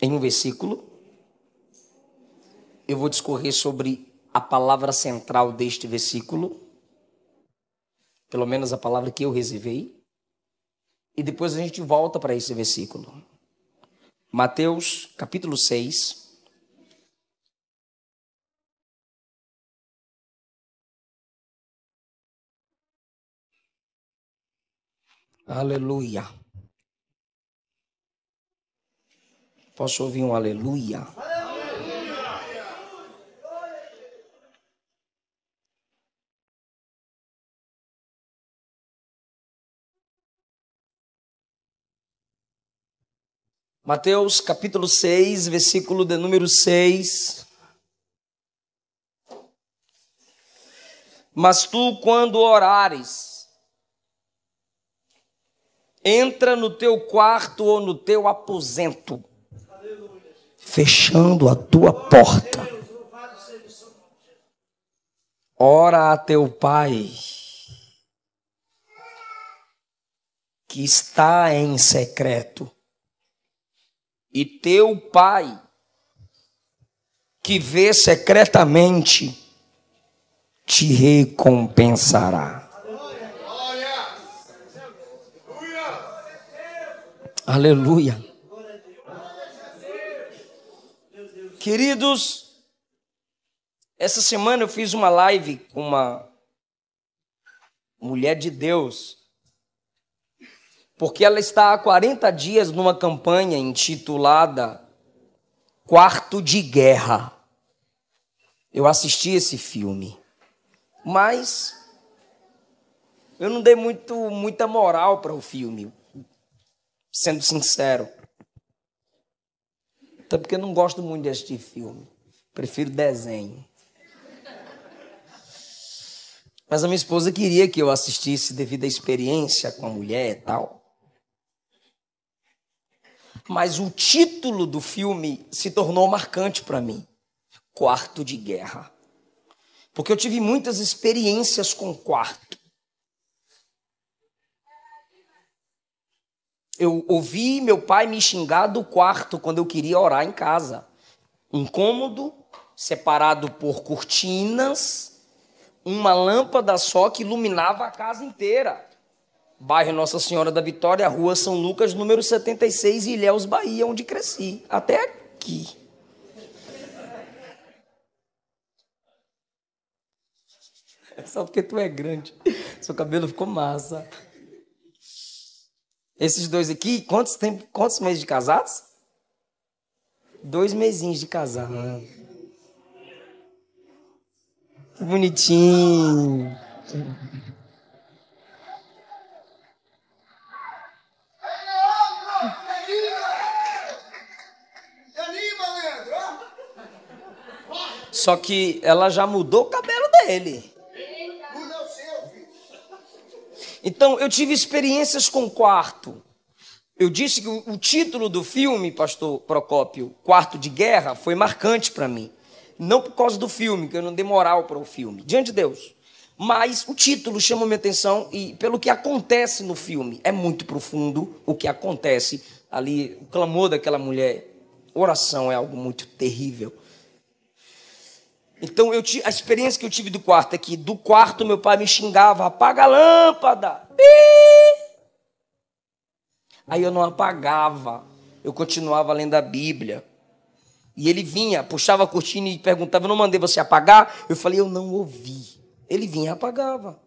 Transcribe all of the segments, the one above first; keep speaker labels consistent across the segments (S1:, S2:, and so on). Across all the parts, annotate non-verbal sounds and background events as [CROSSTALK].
S1: em um versículo, eu vou discorrer sobre a palavra central deste versículo, pelo menos a palavra que eu reservei, e depois a gente volta para esse versículo. Mateus capítulo 6. Aleluia. Posso ouvir um aleluia? Mateus capítulo 6, versículo de número 6. Mas tu, quando orares, entra no teu quarto ou no teu aposento fechando a tua porta. Ora a teu Pai que está em secreto, e teu Pai que vê secretamente te recompensará. Aleluia. Queridos, essa semana eu fiz uma live com uma mulher de Deus, porque ela está há 40 dias numa campanha intitulada Quarto de Guerra. Eu assisti esse filme, mas eu não dei muito, muita moral para o filme, sendo sincero. Até porque eu não gosto muito de assistir filme. Prefiro desenho. Mas a minha esposa queria que eu assistisse devido à experiência com a mulher e tal. Mas o título do filme se tornou marcante para mim: Quarto de Guerra. Porque eu tive muitas experiências com quarto. Eu ouvi meu pai me xingar do quarto quando eu queria orar em casa. Um cômodo separado por cortinas, uma lâmpada só que iluminava a casa inteira. Bairro Nossa Senhora da Vitória, Rua São Lucas, número 76, Ilhéus, Bahia, onde cresci. Até aqui. [LAUGHS] Só porque tu é grande. Seu cabelo ficou massa. Esses dois aqui, quantos, tempo, quantos meses de casados? Dois mesinhos de casado. Que bonitinho. Só que ela já mudou o cabelo dele. Então, eu tive experiências com quarto. Eu disse que o título do filme, pastor Procópio, Quarto de Guerra, foi marcante para mim. Não por causa do filme, que eu não dei moral para o filme, diante de Deus. Mas o título chama minha atenção e pelo que acontece no filme. É muito profundo o que acontece ali, o clamor daquela mulher. Oração é algo muito terrível. Então eu a experiência que eu tive do quarto é que do quarto meu pai me xingava, apaga a lâmpada. Bii! Aí eu não apagava, eu continuava lendo a Bíblia. E ele vinha, puxava a cortina e perguntava: eu não mandei você apagar? Eu falei: eu não ouvi. Ele vinha e apagava.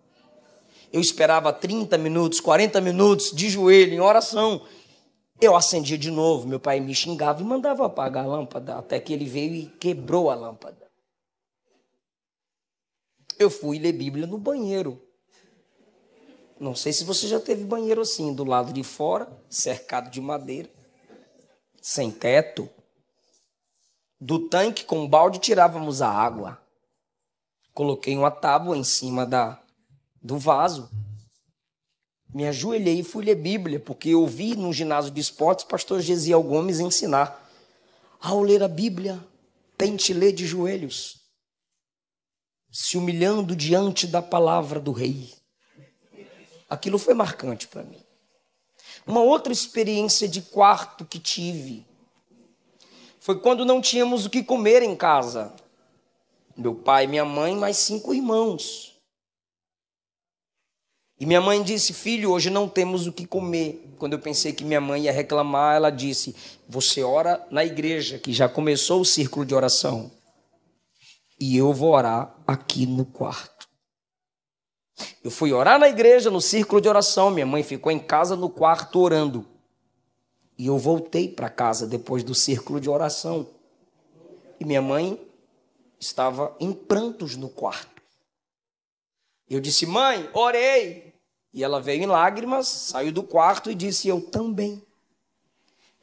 S1: Eu esperava 30 minutos, 40 minutos de joelho, em oração. Eu acendia de novo, meu pai me xingava e mandava apagar a lâmpada, até que ele veio e quebrou a lâmpada. Eu fui ler Bíblia no banheiro. Não sei se você já teve banheiro assim, do lado de fora, cercado de madeira, sem teto. Do tanque com balde tirávamos a água. Coloquei uma tábua em cima da do vaso. Me ajoelhei e fui ler Bíblia, porque eu vi no ginásio de esportes pastor Gesiel Gomes ensinar. Ao ler a Bíblia, tente ler de joelhos se humilhando diante da palavra do rei. Aquilo foi marcante para mim. Uma outra experiência de quarto que tive foi quando não tínhamos o que comer em casa. Meu pai, minha mãe, mais cinco irmãos. E minha mãe disse: Filho, hoje não temos o que comer. Quando eu pensei que minha mãe ia reclamar, ela disse: Você ora na igreja, que já começou o círculo de oração e eu vou orar aqui no quarto. Eu fui orar na igreja, no círculo de oração. Minha mãe ficou em casa no quarto orando. E eu voltei para casa depois do círculo de oração. E minha mãe estava em prantos no quarto. Eu disse: Mãe, orei. E ela veio em lágrimas, saiu do quarto e disse: Eu também.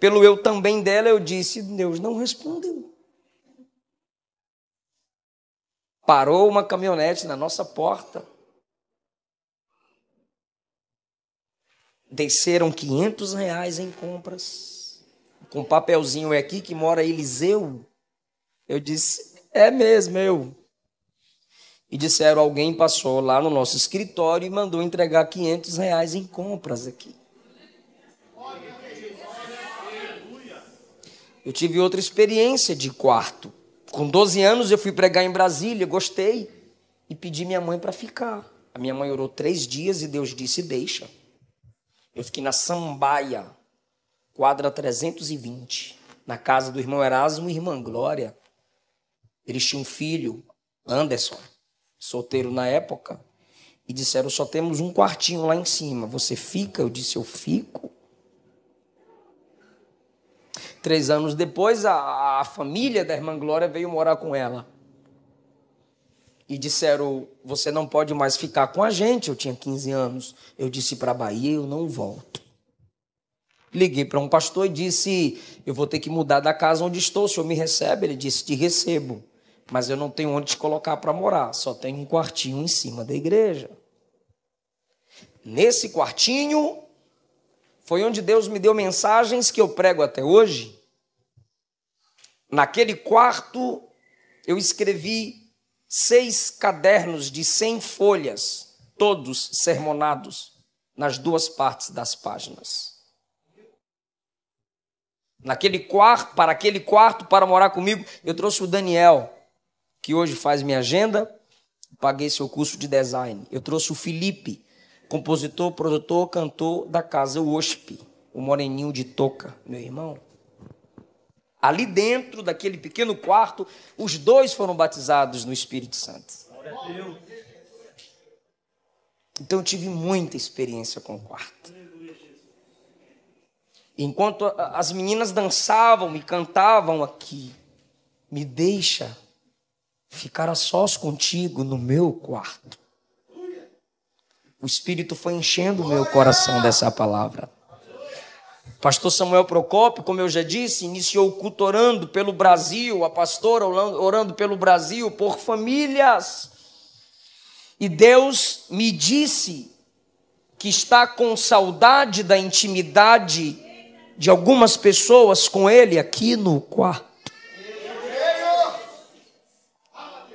S1: Pelo eu também dela, eu disse: Deus não respondeu. Parou uma caminhonete na nossa porta. Desceram 500 reais em compras. Com o papelzinho é aqui que mora Eliseu. Eu disse, é mesmo, eu. E disseram, alguém passou lá no nosso escritório e mandou entregar 500 reais em compras aqui. Eu tive outra experiência de quarto. Com 12 anos eu fui pregar em Brasília, gostei e pedi minha mãe para ficar. A minha mãe orou três dias e Deus disse: Deixa. Eu fiquei na Sambaia, quadra 320, na casa do irmão Erasmo e irmã Glória. Eles tinham um filho, Anderson, solteiro na época, e disseram: Só temos um quartinho lá em cima. Você fica? Eu disse: Eu fico. Três anos depois, a, a família da irmã Glória veio morar com ela. E disseram: Você não pode mais ficar com a gente. Eu tinha 15 anos. Eu disse para a Bahia: Eu não volto. Liguei para um pastor e disse: Eu vou ter que mudar da casa onde estou. O senhor me recebe? Ele disse: Te recebo. Mas eu não tenho onde te colocar para morar. Só tenho um quartinho em cima da igreja. Nesse quartinho foi onde Deus me deu mensagens que eu prego até hoje. Naquele quarto, eu escrevi seis cadernos de cem folhas, todos sermonados, nas duas partes das páginas. Naquele quarto, para aquele quarto, para morar comigo, eu trouxe o Daniel, que hoje faz minha agenda, paguei seu curso de design. Eu trouxe o Felipe, compositor, produtor, cantor da casa USP, o Moreninho de Toca, meu irmão. Ali dentro daquele pequeno quarto, os dois foram batizados no Espírito Santo. Então eu tive muita experiência com o quarto. Enquanto as meninas dançavam e cantavam aqui, me deixa ficar a sós contigo no meu quarto. O Espírito foi enchendo o meu coração dessa palavra. Pastor Samuel Procopio, como eu já disse, iniciou o culto orando pelo Brasil, a pastora orando pelo Brasil, por famílias. E Deus me disse que está com saudade da intimidade de algumas pessoas com Ele aqui no quarto.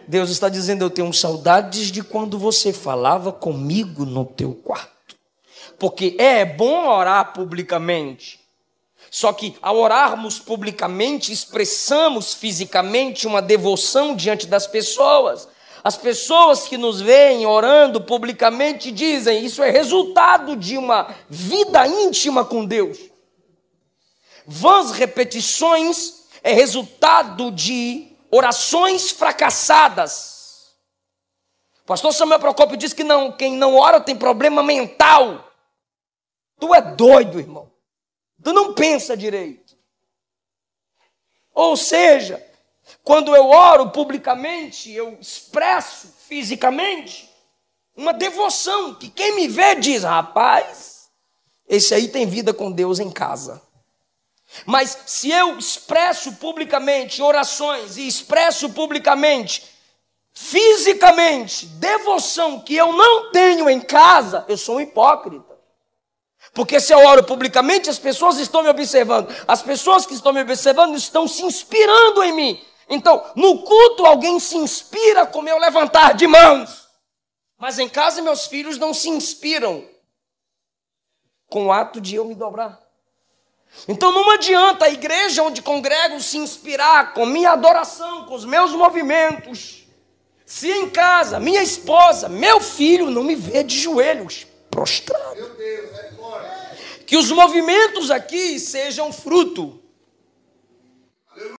S1: Deus está dizendo: Eu tenho saudades de quando você falava comigo no teu quarto. Porque é bom orar publicamente. Só que ao orarmos publicamente, expressamos fisicamente uma devoção diante das pessoas. As pessoas que nos veem orando publicamente dizem: Isso é resultado de uma vida íntima com Deus. Vãs repetições é resultado de orações fracassadas. O pastor Samuel Procópio diz que não, quem não ora tem problema mental. Tu é doido, irmão. Tu não pensa direito. Ou seja, quando eu oro publicamente, eu expresso fisicamente uma devoção que quem me vê diz: rapaz, esse aí tem vida com Deus em casa. Mas se eu expresso publicamente orações e expresso publicamente, fisicamente, devoção que eu não tenho em casa, eu sou um hipócrita. Porque se eu oro publicamente, as pessoas estão me observando. As pessoas que estão me observando estão se inspirando em mim. Então, no culto, alguém se inspira com meu levantar de mãos. Mas em casa, meus filhos não se inspiram com o ato de eu me dobrar. Então não adianta a igreja onde congrego se inspirar com minha adoração, com os meus movimentos. Se em casa, minha esposa, meu filho não me vê de joelhos, prostrado. Deus, é que os movimentos aqui sejam fruto